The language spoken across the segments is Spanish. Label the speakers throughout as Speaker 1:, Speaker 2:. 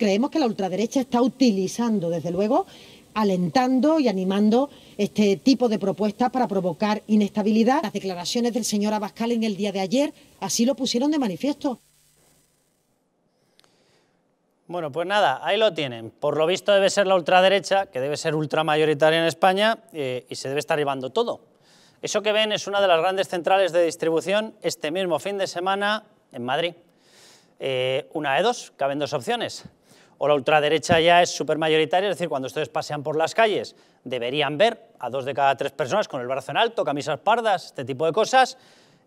Speaker 1: creemos que la ultraderecha está utilizando, desde luego, alentando y animando este tipo de propuestas para provocar inestabilidad. Las declaraciones del señor Abascal en el día de ayer así lo pusieron de manifiesto. Bueno, pues nada, ahí lo tienen. Por lo visto debe ser la ultraderecha, que debe ser ultramayoritaria en España, eh, y se debe estar llevando todo. Eso que ven es una de las grandes centrales de distribución este mismo fin de semana en Madrid. Eh, una de dos, caben dos opciones o la ultraderecha ya es mayoritaria, es decir, cuando ustedes pasean por las calles deberían ver a dos de cada tres personas con el brazo en alto, camisas pardas, este tipo de cosas.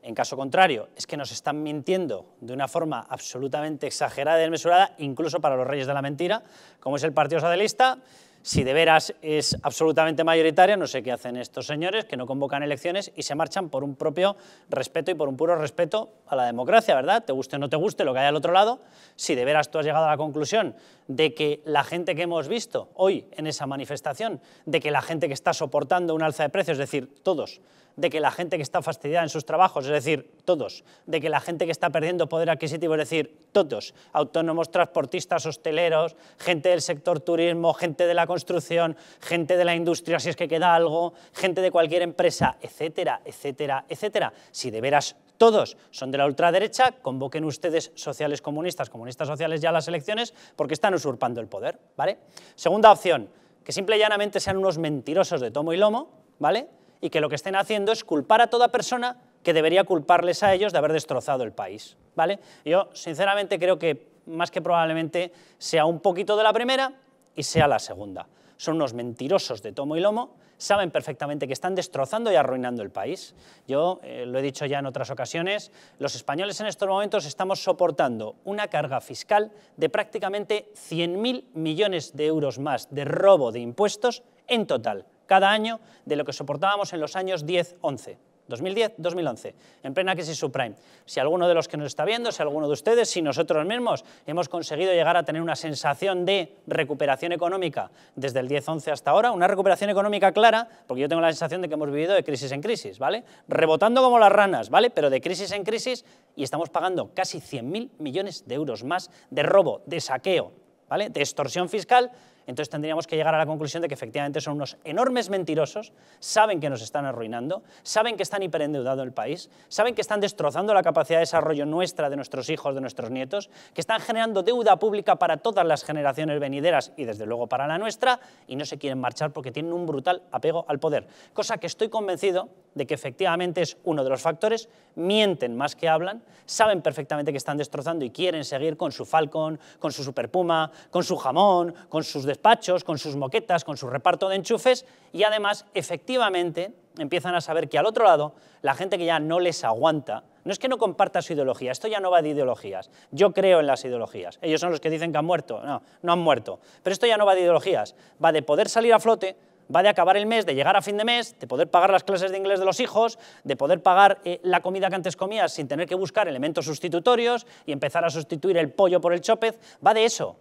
Speaker 1: En caso contrario, es que nos están mintiendo de una forma absolutamente exagerada y desmesurada, incluso para los reyes de la mentira, como es el Partido Socialista, si de veras es absolutamente mayoritaria, no sé qué hacen estos señores que no convocan elecciones y se marchan por un propio respeto y por un puro respeto a la democracia, ¿verdad? Te guste o no te guste lo que hay al otro lado, si de veras tú has llegado a la conclusión de que la gente que hemos visto hoy en esa manifestación, de que la gente que está soportando un alza de precios, es decir, todos, de que la gente que está fastidiada en sus trabajos, es decir, todos, de que la gente que está perdiendo poder adquisitivo, es decir, todos, autónomos, transportistas, hosteleros, gente del sector turismo, gente de la construcción, gente de la industria, si es que queda algo, gente de cualquier empresa, etcétera, etcétera, etcétera. Si de veras todos son de la ultraderecha, convoquen ustedes sociales comunistas, comunistas sociales ya a las elecciones, porque están usurpando el poder, ¿vale? Segunda opción, que simple y llanamente sean unos mentirosos de tomo y lomo, ¿vale? y que lo que estén haciendo es culpar a toda persona que debería culparles a ellos de haber destrozado el país. ¿vale? Yo sinceramente creo que más que probablemente sea un poquito de la primera y sea la segunda. Son unos mentirosos de tomo y lomo, saben perfectamente que están destrozando y arruinando el país. Yo eh, lo he dicho ya en otras ocasiones, los españoles en estos momentos estamos soportando una carga fiscal de prácticamente 100.000 millones de euros más de robo de impuestos en total cada año de lo que soportábamos en los años 10-11. 2010-2011, en plena crisis subprime. Si alguno de los que nos está viendo, si alguno de ustedes, si nosotros mismos hemos conseguido llegar a tener una sensación de recuperación económica desde el 10-11 hasta ahora, una recuperación económica clara, porque yo tengo la sensación de que hemos vivido de crisis en crisis, ¿vale? Rebotando como las ranas, ¿vale? Pero de crisis en crisis y estamos pagando casi 100.000 millones de euros más de robo, de saqueo, ¿vale? De extorsión fiscal entonces tendríamos que llegar a la conclusión de que efectivamente son unos enormes mentirosos, saben que nos están arruinando, saben que están hiperendeudando el país, saben que están destrozando la capacidad de desarrollo nuestra, de nuestros hijos, de nuestros nietos, que están generando deuda pública para todas las generaciones venideras y desde luego para la nuestra, y no se quieren marchar porque tienen un brutal apego al poder. Cosa que estoy convencido de que efectivamente es uno de los factores, mienten más que hablan, saben perfectamente que están destrozando y quieren seguir con su Falcon, con su Super Puma, con su jamón, con sus despachos, con sus moquetas, con su reparto de enchufes y además efectivamente empiezan a saber que al otro lado la gente que ya no les aguanta, no es que no comparta su ideología, esto ya no va de ideologías, yo creo en las ideologías, ellos son los que dicen que han muerto, no, no han muerto, pero esto ya no va de ideologías, va de poder salir a flote, va de acabar el mes, de llegar a fin de mes, de poder pagar las clases de inglés de los hijos, de poder pagar eh, la comida que antes comías sin tener que buscar elementos sustitutorios y empezar a sustituir el pollo por el chópez, va de eso,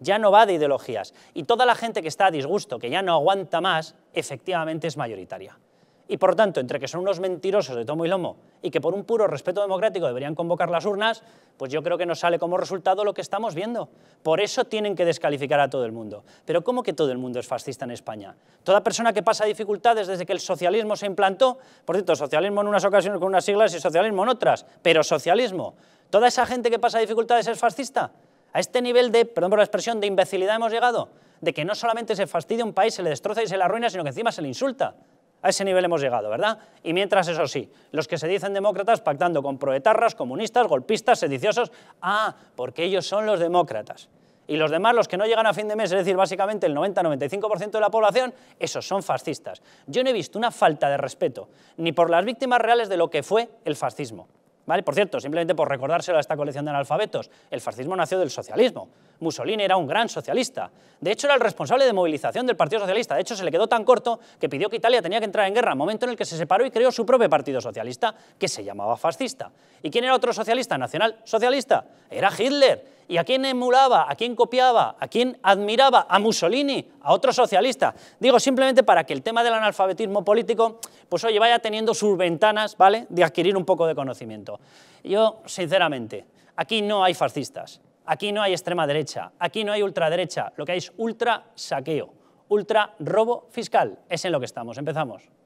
Speaker 1: ya no va de ideologías. Y toda la gente que está a disgusto, que ya no aguanta más, efectivamente es mayoritaria. Y por tanto, entre que son unos mentirosos de tomo y lomo y que por un puro respeto democrático deberían convocar las urnas, pues yo creo que nos sale como resultado lo que estamos viendo. Por eso tienen que descalificar a todo el mundo. Pero ¿cómo que todo el mundo es fascista en España? Toda persona que pasa dificultades desde que el socialismo se implantó, por cierto, socialismo en unas ocasiones con unas siglas y socialismo en otras, pero socialismo. ¿Toda esa gente que pasa dificultades es fascista? A este nivel de, perdón por la expresión, de imbecilidad hemos llegado, de que no solamente se fastidia un país, se le destroza y se le arruina, sino que encima se le insulta. A ese nivel hemos llegado, ¿verdad? Y mientras, eso sí, los que se dicen demócratas pactando con proetarras, comunistas, golpistas, sediciosos, ah, porque ellos son los demócratas. Y los demás, los que no llegan a fin de mes, es decir, básicamente el 90-95% de la población, esos son fascistas. Yo no he visto una falta de respeto, ni por las víctimas reales de lo que fue el fascismo, por cierto, simplemente por recordárselo a esta colección de analfabetos, el fascismo nació del socialismo. Mussolini era un gran socialista. De hecho, era el responsable de movilización del Partido Socialista. De hecho, se le quedó tan corto que pidió que Italia tenía que entrar en guerra, momento en el que se separó y creó su propio Partido Socialista, que se llamaba fascista. ¿Y quién era otro socialista nacional socialista? Era Hitler. ¿Y a quién emulaba? ¿A quién copiaba? ¿A quién admiraba? A Mussolini, a otro socialista. Digo simplemente para que el tema del analfabetismo político, pues oye, vaya teniendo sus ventanas, ¿vale?, de adquirir un poco de conocimiento. Yo, sinceramente, aquí no hay fascistas, aquí no hay extrema derecha, aquí no hay ultraderecha, lo que hay es ultra saqueo, ultra robo fiscal, es en lo que estamos. Empezamos.